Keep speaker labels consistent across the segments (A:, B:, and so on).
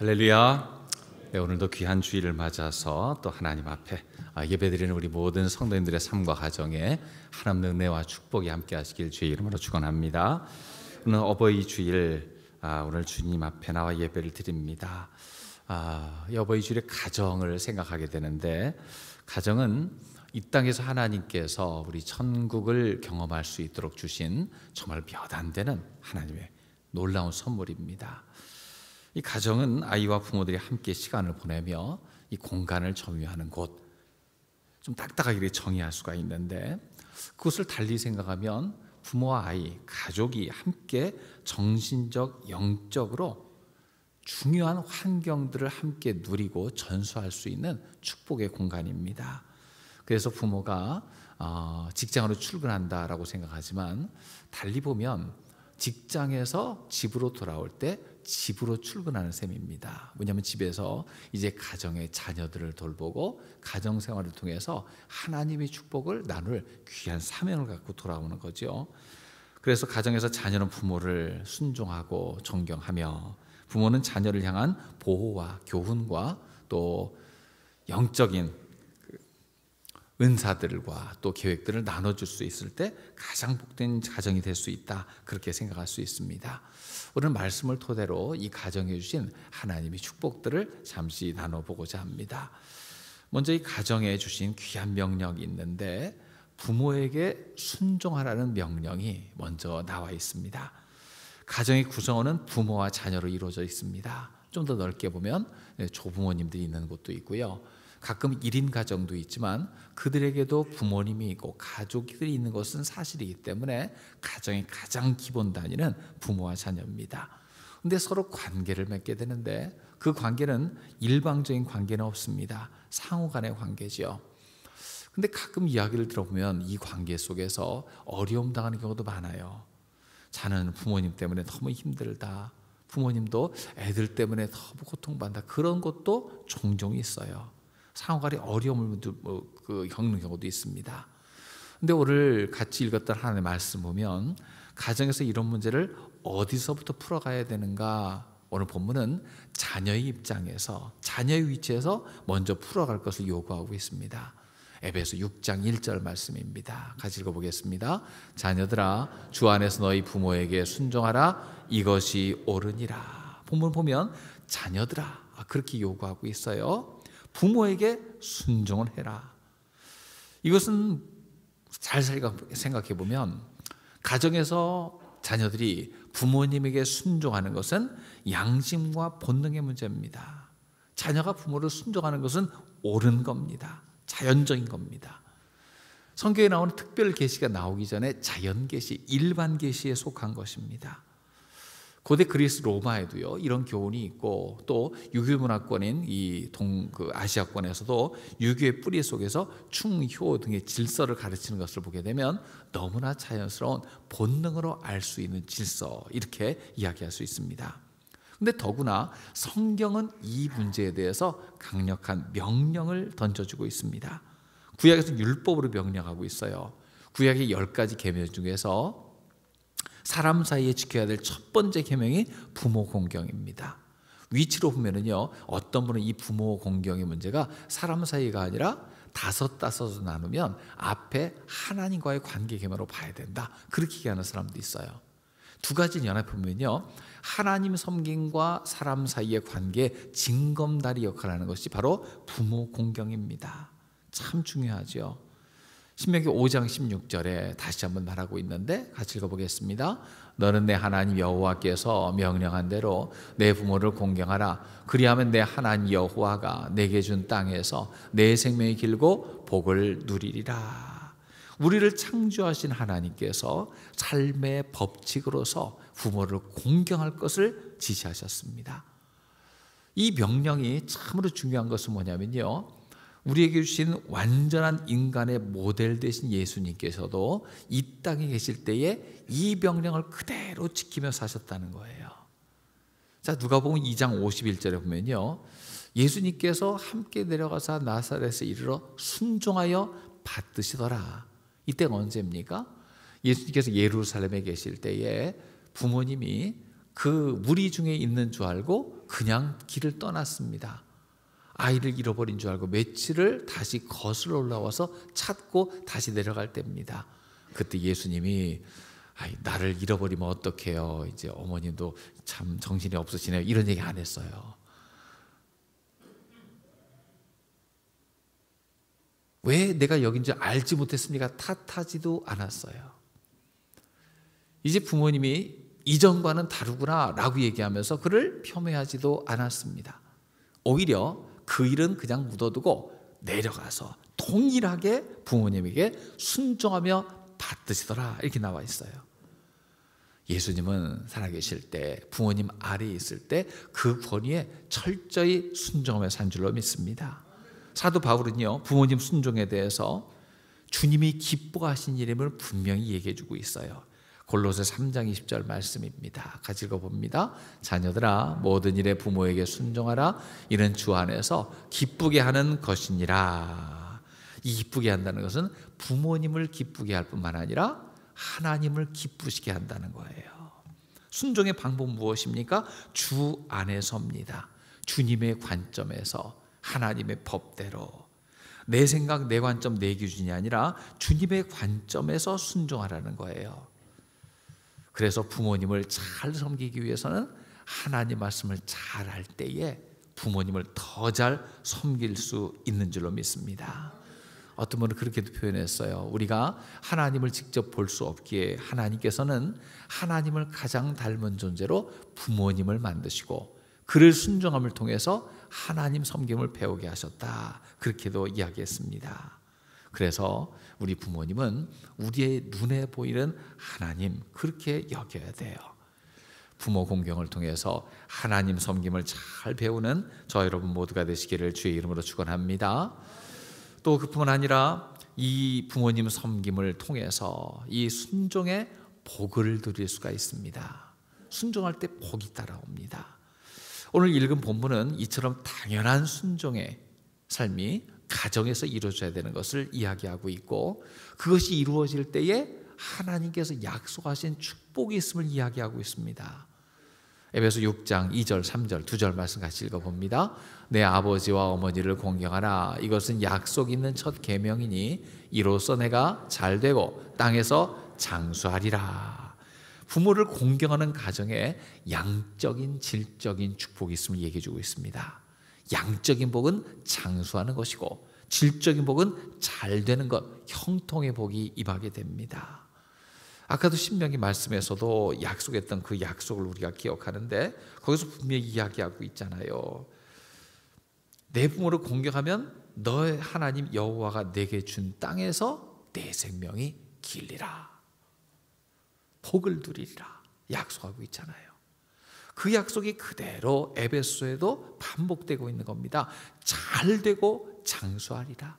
A: 할렐루야. 네, 오늘도 귀한 주일을 맞아서 또 하나님 앞에 아, 예배드리는 우리 모든 성도님들의 삶과 가정에 하나님의 은혜와 축복이 함께하시길 주의 이름으로 축원합니다. 오늘 어버이 주일 아, 오늘 주님 앞에 나와 예배를 드립니다. 아, 어버이 주일에 가정을 생각하게 되는데 가정은 이 땅에서 하나님께서 우리 천국을 경험할 수 있도록 주신 정말 몇 안 되는 하나님의 놀라운 선물입니다. 이 가정은 아이와 부모들이 함께 시간을 보내며 이 공간을 점유하는 곳, 좀 딱딱하게 정의할 수가 있는데 그것을 달리 생각하면 부모와 아이, 가족이 함께 정신적, 영적으로 중요한 환경들을 함께 누리고 전수할 수 있는 축복의 공간입니다. 그래서 부모가 어, 직장으로 출근한다라고 생각하지만 달리 보면 직장에서 집으로 돌아올 때 집으로 출근하는 셈입니다. 왜냐하면 집에서 이제 가정의 자녀들을 돌보고 가정 생활을 통해서 하나님의 축복을 나눌 귀한 사명을 갖고 돌아오는 거죠. 그래서 가정에서 자녀는 부모를 순종하고 존경하며 부모는 자녀를 향한 보호와 교훈과 또 영적인 은사들과 또 계획들을 나눠줄 수 있을 때 가장 복된 가정이 될 수 있다 그렇게 생각할 수 있습니다. 오늘 말씀을 토대로 이 가정에 주신 하나님의 축복들을 잠시 나눠보고자 합니다. 먼저 이 가정에 주신 귀한 명령이 있는데 부모에게 순종하라는 명령이 먼저 나와 있습니다. 가정의 구성원은 부모와 자녀로 이루어져 있습니다. 좀 더 넓게 보면 네, 조부모님들이 있는 곳도 있고요. 가끔 1인 가정도 있지만 그들에게도 부모님이 있고 가족들이 있는 것은 사실이기 때문에 가정의 가장 기본 단위는 부모와 자녀입니다. 근데 서로 관계를 맺게 되는데 그 관계는 일방적인 관계는 없습니다. 상호 간의 관계지요. 근데 가끔 이야기를 들어보면 이 관계 속에서 어려움 당하는 경우도 많아요. 자는 부모님 때문에 너무 힘들다. 부모님도 애들 때문에 너무 고통받다 그런 것도 종종 있어요. 상호간의 어려움을 뭐 그 겪는 경우도 있습니다. 근데 오늘 같이 읽었던 하나님의 말씀 보면 가정에서 이런 문제를 어디서부터 풀어가야 되는가 오늘 본문은 자녀의 입장에서 자녀의 위치에서 먼저 풀어갈 것을 요구하고 있습니다. 에베소 6장 1절 말씀입니다. 같이 읽어보겠습니다. 자녀들아 주 안에서 너희 부모에게 순종하라 이것이 옳으니라. 본문 보면 자녀들아 아, 그렇게 요구하고 있어요. 부모에게 순종을 해라. 이것은 잘 생각해 보면 가정에서 자녀들이 부모님에게 순종하는 것은 양심과 본능의 문제입니다. 자녀가 부모를 순종하는 것은 옳은 겁니다. 자연적인 겁니다. 성경에 나오는 특별 계시가 나오기 전에 자연 계시, 일반 계시에 속한 것입니다. 고대 그리스 로마에도요 이런 교훈이 있고 또 유교 문화권인 이동그 아시아권에서도 유교의 뿌리 속에서 충효 등의 질서를 가르치는 것을 보게 되면 너무나 자연스러운 본능으로 알 수 있는 질서 이렇게 이야기할 수 있습니다. 근데 더구나 성경은 이 문제에 대해서 강력한 명령을 던져주고 있습니다. 구약에서 율법으로 명령하고 있어요. 구약의 열 가지 계명 중에서 사람 사이에 지켜야 될 첫 번째 계명이 부모 공경입니다. 위치로 보면은요 어떤 분은 이 부모 공경의 문제가 사람 사이가 아니라 다섯 다섯 나누면 앞에 하나님과의 관계 개면으로 봐야 된다 그렇게 얘기하는 사람도 있어요 두가지 연합해 보면요 하나님 섬김과 사람 사이의 관계 징검다리 역할 하는 것이 바로 부모 공경입니다 참 중요하죠 신명기 5장 16절에 다시 한번 말하고 있는데 같이 읽어보겠습니다. 너는 내 하나님 여호와께서 명령한 대로 내 부모를 공경하라. 그리하면 내 하나님 여호와가 내게 준 땅에서 내 생명이 길고 복을 누리리라. 우리를 창조하신 하나님께서 삶의 법칙으로서 부모를 공경할 것을 지시하셨습니다. 이 명령이 참으로 중요한 것은 뭐냐면요. 우리에게 주신 완전한 인간의 모델 되신 예수님께서도 이 땅에 계실 때에 이 명령을 그대로 지키며 사셨다는 거예요. 자, 누가복음 2장 51절에 보면요. 예수님께서 함께 내려가서 나사렛에 이르러 순종하여 받드시더라. 이때가 언제입니까? 예수님께서 예루살렘에 계실 때에 부모님이 그 무리 중에 있는 줄 알고 그냥 길을 떠났습니다. 아이를 잃어버린 줄 알고 며칠을 다시 거슬러 올라와서 찾고 다시 내려갈 때입니다. 그때 예수님이 아이, 나를 잃어버리면 어떡해요. 이제 어머님도 참 정신이 없으시네요. 이런 얘기 안 했어요. 왜 내가 여긴 줄 알지 못했습니까? 탓하지도 않았어요. 이제 부모님이 이전과는 다르구나 라고 얘기하면서 그를 폄훼하지도 않았습니다. 오히려 그 일은 그냥 묻어두고 내려가서 동일하게 부모님에게 순종하며 받드시더라 이렇게 나와 있어요. 예수님은 살아계실 때 부모님 아래에 있을 때 그 권위에 철저히 순종하며 산 줄로 믿습니다. 사도 바울은요 부모님 순종에 대해서 주님이 기뻐하신 이름을 분명히 얘기해주고 있어요. 골로새 3장 20절 말씀입니다. 같이 읽어봅니다. 자녀들아 모든 일에 부모에게 순종하라 이는 주 안에서 기쁘게 하는 것이니라. 이 기쁘게 한다는 것은 부모님을 기쁘게 할 뿐만 아니라 하나님을 기쁘시게 한다는 거예요. 순종의 방법 무엇입니까? 주 안에서입니다. 주님의 관점에서 하나님의 법대로 내 생각, 내 관점, 내 기준이 아니라 주님의 관점에서 순종하라는 거예요. 그래서 부모님을 잘 섬기기 위해서는 하나님 말씀을 잘 할 때에 부모님을 더 잘 섬길 수 있는 줄로 믿습니다. 어떤 분은 그렇게도 표현했어요. 우리가 하나님을 직접 볼 수 없기에 하나님께서는 하나님을 가장 닮은 존재로 부모님을 만드시고 그를 순종함을 통해서 하나님 섬김을 배우게 하셨다. 그렇게도 이야기했습니다. 그래서 우리 부모님은 우리의 눈에 보이는 하나님 그렇게 여겨야 돼요. 부모 공경을 통해서 하나님 섬김을 잘 배우는 저 여러분 모두가 되시기를 주의 이름으로 축원합니다. 또 그뿐만 아니라 이 부모님 섬김을 통해서 이 순종의 복을 누릴 수가 있습니다. 순종할 때 복이 따라옵니다. 오늘 읽은 본문은 이처럼 당연한 순종의 삶이 가정에서 이루어져야 되는 것을 이야기하고 있고 그것이 이루어질 때에 하나님께서 약속하신 축복이 있음을 이야기하고 있습니다. 에베소 6장 2절, 3절, 2절 말씀 같이 읽어봅니다. 내 아버지와 어머니를 공경하라. 이것은 약속 있는 첫 계명이니 이로써 내가 잘 되고 땅에서 장수하리라. 부모를 공경하는 가정에 양적인 질적인 축복이 있음을 얘기해 주고 있습니다. 양적인 복은 장수하는 것이고 질적인 복은 잘 되는 것, 형통의 복이 임하게 됩니다. 아까도 신명기 말씀에서도 약속했던 그 약속을 우리가 기억하는데 거기서 분명히 이야기하고 있잖아요. 내 부모를 공격하면 너의 하나님 여호와가 내게 준 땅에서 내 생명이 길리라. 복을 누리리라. 약속하고 있잖아요. 그 약속이 그대로 에베소에도 반복되고 있는 겁니다. 잘 되고 장수하리라.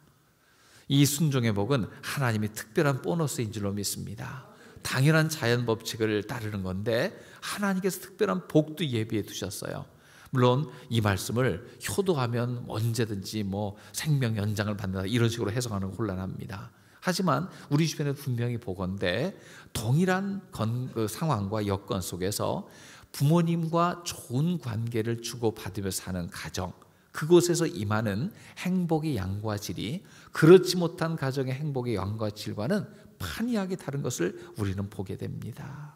A: 이 순종의 복은 하나님이 특별한 보너스인 줄로 믿습니다. 당연한 자연 법칙을 따르는 건데 하나님께서 특별한 복도 예비해 두셨어요. 물론 이 말씀을 효도하면 언제든지 뭐 생명 연장을 받는다 이런 식으로 해석하는 곤란합니다. 하지만 우리 주변에 분명히 보건데 동일한 건, 그 상황과 여건 속에서 부모님과 좋은 관계를 주고받으며 사는 가정, 그곳에서 임하는 행복의 양과 질이 그렇지 못한 가정의 행복의 양과 질과는 판이하게 다른 것을 우리는 보게 됩니다.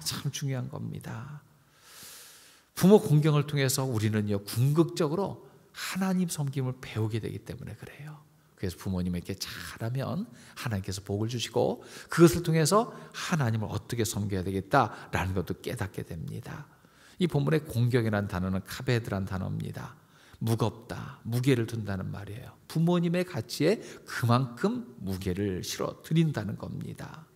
A: 참 중요한 겁니다. 부모 공경을 통해서 우리는요, 궁극적으로 하나님 섬김을 배우게 되기 때문에 그래요. 그래서 부모님에게 잘하면 하나님께서 복을 주시고 그것을 통해서 하나님을 어떻게 섬겨야 되겠다라는 것도 깨닫게 됩니다. 이 본문의 공격이라는 단어는 카베드란 단어입니다. 무겁다, 무게를 둔다는 말이에요. 부모님의 가치에 그만큼 무게를 실어 드린다는 겁니다.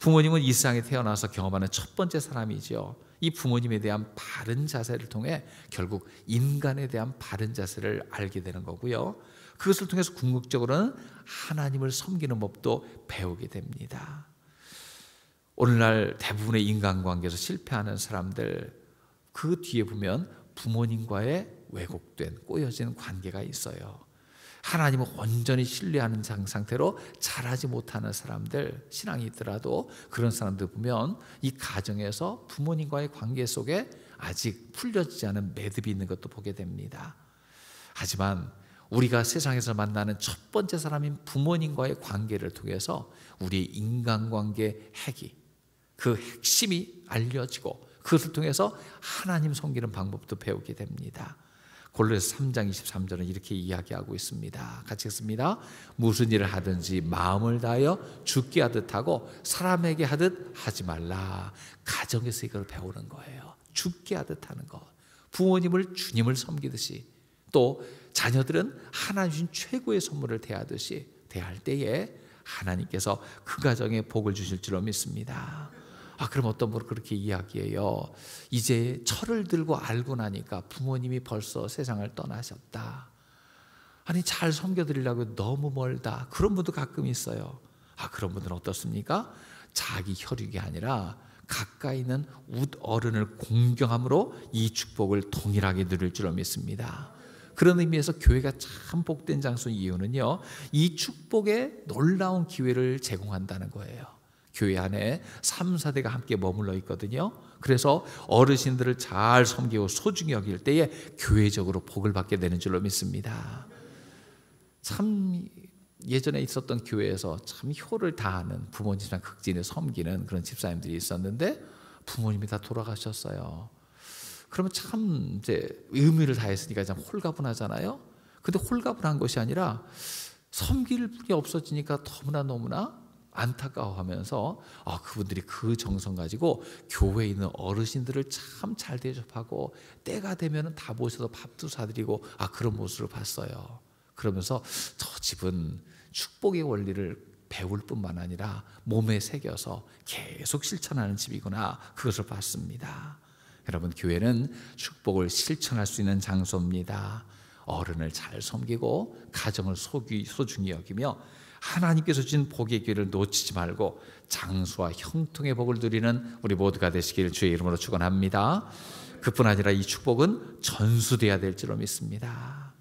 A: 부모님은 이 세상에 태어나서 경험하는 첫 번째 사람이죠. 이 부모님에 대한 바른 자세를 통해 결국 인간에 대한 바른 자세를 알게 되는 거고요. 그것을 통해서 궁극적으로는 하나님을 섬기는 법도 배우게 됩니다. 오늘날 대부분의 인간관계에서 실패하는 사람들 그 뒤에 보면 부모님과의 왜곡된 꼬여진 관계가 있어요. 하나님을 온전히 신뢰하는 상태로 잘하지 못하는 사람들 신앙이 있더라도 그런 사람들 보면 이 가정에서 부모님과의 관계 속에 아직 풀려지지 않은 매듭이 있는 것도 보게 됩니다. 하지만 우리가 세상에서 만나는 첫 번째 사람인 부모님과의 관계를 통해서 우리 인간관계 핵이 그 핵심이 알려지고 그것을 통해서 하나님 섬기는 방법도 배우게 됩니다. 골로새서 3장 23절은 이렇게 이야기하고 있습니다. 같이 읽습니다. 무슨 일을 하든지 마음을 다하여 죽게 하듯 하고 사람에게 하듯 하지 말라. 가정에서 이걸 배우는 거예요. 죽게 하듯 하는 것. 부모님을 주님을 섬기듯이 또 자녀들은 하나님 주신 최고의 선물을 대하듯이 대할 때에 하나님께서 그 가정에 복을 주실 줄로 믿습니다. 아, 그럼 어떤 분은 그렇게 이야기해요. 이제 철을 들고 알고 나니까 부모님이 벌써 세상을 떠나셨다. 아니, 잘 섬겨드리려고 너무 멀다. 그런 분도 가끔 있어요. 아, 그런 분들은 어떻습니까? 자기 혈육이 아니라 가까이 있는 웃 어른을 공경함으로 이 축복을 동일하게 누릴 줄로 믿습니다. 그런 의미에서 교회가 참 복된 장소인 이유는요. 이 축복의 놀라운 기회를 제공한다는 거예요. 교회 안에 3, 4대가 함께 머물러 있거든요. 그래서 어르신들을 잘 섬기고 소중히 여길 때에 교회적으로 복을 받게 되는 줄로 믿습니다. 참 예전에 있었던 교회에서 참 효를 다하는 부모님이랑 극진을 섬기는 그런 집사님들이 있었는데 부모님이 다 돌아가셨어요. 그러면 참 이제 의미를 다했으니까 참 홀가분하잖아요. 근데 홀가분한 것이 아니라 섬길 뿐이 없어지니까 너무나 너무나 안타까워하면서 아, 그분들이 그 정성 가지고 교회에 있는 어르신들을 참 잘 대접하고 때가 되면 다 모셔서 밥도 사드리고 아 그런 모습을 봤어요. 그러면서 저 집은 축복의 원리를 배울 뿐만 아니라 몸에 새겨서 계속 실천하는 집이구나 그것을 봤습니다. 여러분 교회는 축복을 실천할 수 있는 장소입니다. 어른을 잘 섬기고 가정을 소중히 여기며 하나님께서 주신 복의 기회를 놓치지 말고 장수와 형통의 복을 누리는 우리 모두가 되시길 주의 이름으로 축원합니다. 그뿐 아니라 이 축복은 전수돼야 될 줄로 믿습니다.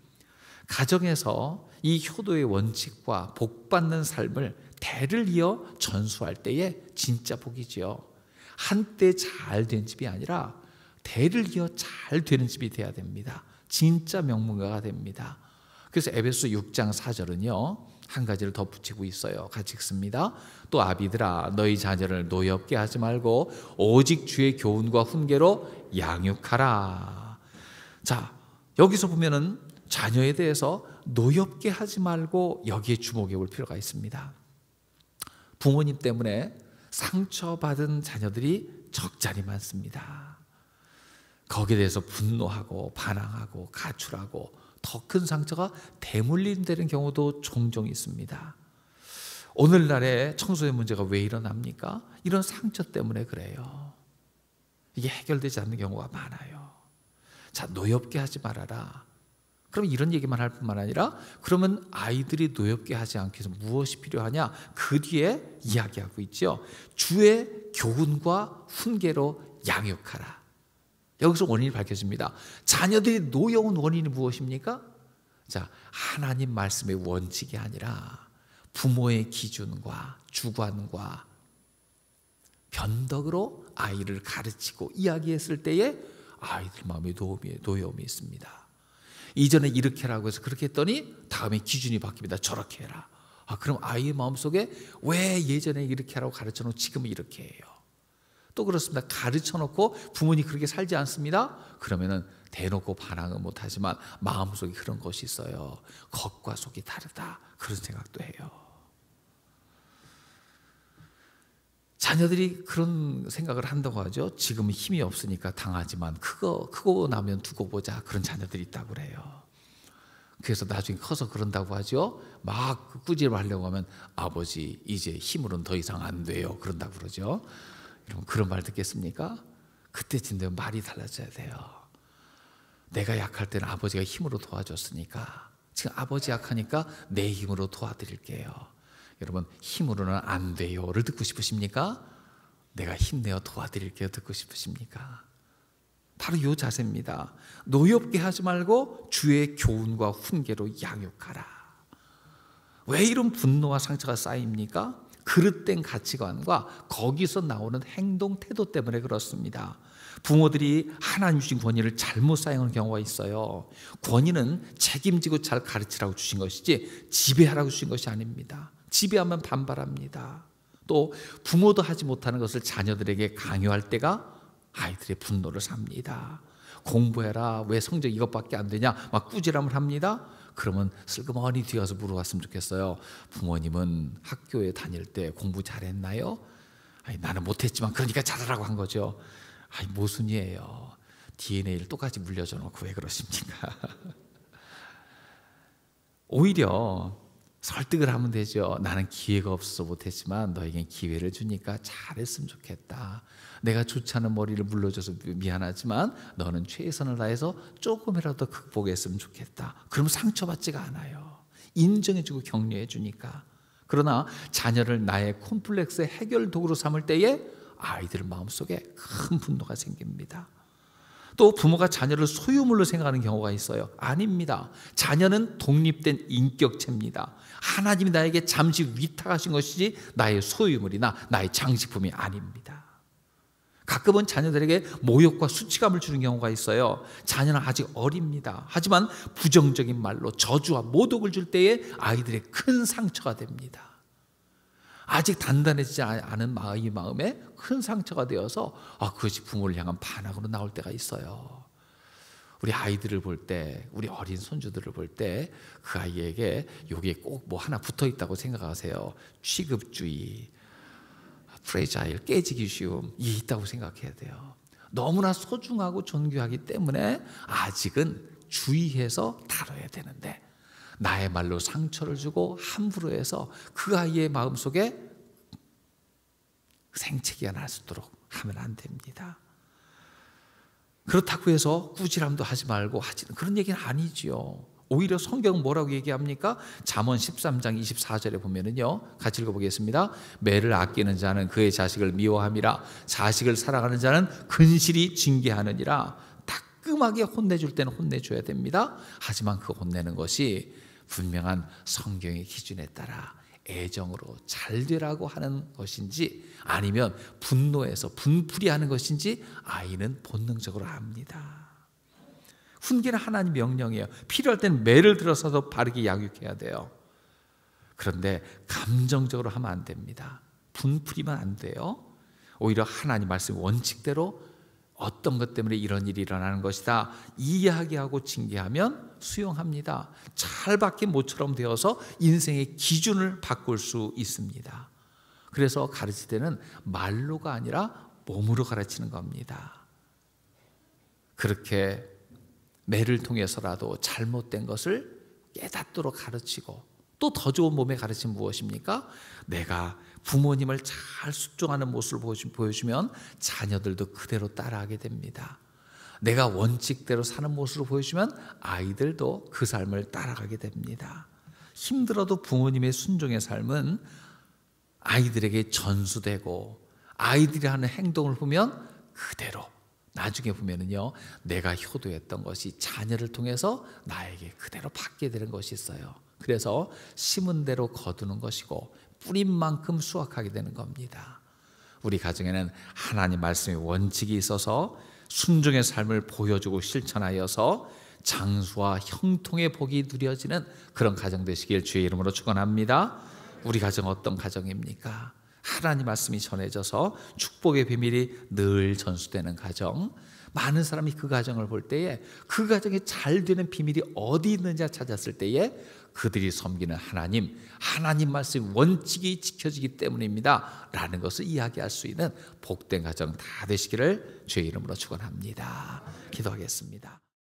A: 가정에서 이 효도의 원칙과 복 받는 삶을 대를 이어 전수할 때에 진짜 복이지요. 한때 잘 된 집이 아니라 대를 기어 잘 되는 집이 돼야 됩니다. 진짜 명문가가 됩니다. 그래서 에베소 6장 4절은요. 한 가지를 덧붙이고 있어요. 같이 읽습니다. 또 아비들아 너희 자녀를 노엽게 하지 말고 오직 주의 교훈과 훈계로 양육하라. 자, 여기서 보면은 자녀에 대해서 노엽게 하지 말고 여기에 주목해 볼 필요가 있습니다. 부모님 때문에 상처받은 자녀들이 적잖이 많습니다. 거기에 대해서 분노하고 반항하고 가출하고 더 큰 상처가 대물림되는 경우도 종종 있습니다. 오늘날의 청소년 문제가 왜 일어납니까? 이런 상처 때문에 그래요. 이게 해결되지 않는 경우가 많아요. 자, 노엽게 하지 말아라. 그럼 이런 얘기만 할 뿐만 아니라 그러면 아이들이 노엽게 하지 않기 위해서 무엇이 필요하냐? 그 뒤에 이야기하고 있죠. 주의 교훈과 훈계로 양육하라. 여기서 원인이 밝혀집니다. 자녀들이 노여운 원인이 무엇입니까? 자, 하나님 말씀의 원칙이 아니라 부모의 기준과 주관과 변덕으로 아이를 가르치고 이야기했을 때에 아이들 마음에 노움이, 노여움이 있습니다. 이전에 이렇게라고 해서 그렇게 했더니 다음에 기준이 바뀝니다. 저렇게 해라. 아, 그럼 아이의 마음속에 왜 예전에 이렇게 하라고 가르쳐놓고 지금은 이렇게 해요? 또 그렇습니다. 가르쳐 놓고 부모님 그렇게 살지 않습니다. 그러면은 대놓고 반항은 못하지만 마음속에 그런 것이 있어요. 겉과 속이 다르다. 그런 생각도 해요. 자녀들이 그런 생각을 한다고 하죠. 지금은 힘이 없으니까 당하지만 크고, 크고 나면 두고 보자. 그런 자녀들이 있다고 그래요. 그래서 나중에 커서 그런다고 하죠. 막 그 꾸지를 하려고 하면 아버지 이제 힘으로는 더 이상 안 돼요. 그런다고 그러죠. 여러분 그런 말 듣겠습니까? 그때 진짜 말이 달라져야 돼요. 내가 약할 때는 아버지가 힘으로 도와줬으니까 지금 아버지 약하니까 내 힘으로 도와드릴게요. 여러분 힘으로는 안 돼요를 듣고 싶으십니까? 내가 힘내어 도와드릴게요 듣고 싶으십니까? 바로 요 자세입니다. 노엽게 하지 말고 주의 교훈과 훈계로 양육하라. 왜 이런 분노와 상처가 쌓입니까? 그릇된 가치관과 거기서 나오는 행동 태도 때문에 그렇습니다. 부모들이 하나님 주신 권위를 잘못 사용하는 경우가 있어요. 권위는 책임지고 잘 가르치라고 주신 것이지 지배하라고 주신 것이 아닙니다. 지배하면 반발합니다. 또 부모도 하지 못하는 것을 자녀들에게 강요할 때가 아이들의 분노를 삽니다. 공부해라. 왜 성적 이것밖에 안 되냐? 막 꾸지람을 합니다. 그러면 슬그머니 뒤어서 물어봤으면 좋겠어요. 부모님은 학교에 다닐 때 공부 잘했나요? 아니, 나는 못했지만 그러니까 잘하라고 한 거죠. 아니, 모순이에요. DNA를 똑같이 물려줘 놓고 왜 그러십니까? 오히려 설득을 하면 되죠. 나는 기회가 없어서 못했지만 너에게 기회를 주니까 잘했으면 좋겠다. 내가 좋지 않은 머리를 물러줘서 미안하지만 너는 최선을 다해서 조금이라도 극복했으면 좋겠다. 그럼 상처받지가 않아요. 인정해주고 격려해주니까. 그러나 자녀를 나의 콤플렉스의 해결 도구로 삼을 때에 아이들 마음속에 큰 분노가 생깁니다. 또 부모가 자녀를 소유물로 생각하는 경우가 있어요. 아닙니다. 자녀는 독립된 인격체입니다. 하나님이 나에게 잠시 위탁하신 것이지 나의 소유물이나 나의 장식품이 아닙니다. 가끔은 자녀들에게 모욕과 수치감을 주는 경우가 있어요. 자녀는 아직 어립니다. 하지만 부정적인 말로 저주와 모독을 줄 때에 아이들의 큰 상처가 됩니다. 아직 단단해지지 아, 않은 마음이 마음에 큰 상처가 되어서 아, 그것이 부모를 향한 반항으로 나올 때가 있어요. 우리 아이들을 볼 때, 우리 어린 손주들을 볼 때 그 아이에게 여기에 꼭 뭐 하나 붙어 있다고 생각하세요. 취급주의, 프레자일, 깨지기 쉬움 이 있다고 생각해야 돼요. 너무나 소중하고 존귀하기 때문에 아직은 주의해서 다뤄야 되는데 나의 말로 상처를 주고 함부로 해서 그 아이의 마음속에 생채기가 날 수 있도록 하면 안 됩니다. 그렇다고 해서 꾸지람도 하지 말고 하지 그런 얘기는 아니지요. 오히려 성경은 뭐라고 얘기합니까? 잠언 13장 24절에 보면은요. 같이 읽어보겠습니다. 매를 아끼는 자는 그의 자식을 미워함이라 자식을 사랑하는 자는 근실이 징계하느니라 따끔하게 혼내줄 때는 혼내줘야 됩니다. 하지만 그 혼내는 것이 분명한 성경의 기준에 따라 애정으로 잘 되라고 하는 것인지 아니면 분노해서 분풀이 하는 것인지 아이는 본능적으로 압니다. 훈계는 하나님 명령이에요. 필요할 때 매를 들어서도 바르게 양육해야 돼요. 그런데 감정적으로 하면 안 됩니다. 분풀이만 안 돼요. 오히려 하나님 말씀 원칙대로 어떤 것 때문에 이런 일이 일어나는 것이다. 이야기하고 징계하면 수용합니다. 잘 바뀐 모처럼 되어서 인생의 기준을 바꿀 수 있습니다. 그래서 가르칠 때는 말로가 아니라 몸으로 가르치는 겁니다. 그렇게 매를 통해서라도 잘못된 것을 깨닫도록 가르치고 또더 좋은 몸의 가르침 무엇입니까? 내가 부모님을 잘 순종하는 모습을 보여주면 자녀들도 그대로 따라하게 됩니다. 내가 원칙대로 사는 모습을 보여주면 아이들도 그 삶을 따라가게 됩니다. 힘들어도 부모님의 순종의 삶은 아이들에게 전수되고 아이들이 하는 행동을 보면 그대로 나중에 보면은요 내가 효도했던 것이 자녀를 통해서 나에게 그대로 받게 되는 것이 있어요. 그래서 심은 대로 거두는 것이고 뿌린 만큼 수확하게 되는 겁니다. 우리 가정에는 하나님 말씀의 원칙이 있어서 순종의 삶을 보여주고 실천하여서 장수와 형통의 복이 누려지는 그런 가정 되시길 주의 이름으로 축원합니다. 우리 가정 어떤 가정입니까? 하나님 말씀이 전해져서 축복의 비밀이 늘 전수되는 가정. 많은 사람이 그 가정을 볼 때에 그 가정에 잘 되는 비밀이 어디 있는지 찾았을 때에 그들이 섬기는 하나님, 하나님 말씀 원칙이 지켜지기 때문입니다. 라는 것을 이야기할 수 있는 복된 가정 다 되시기를 주의 이름으로 축원합니다. 기도하겠습니다.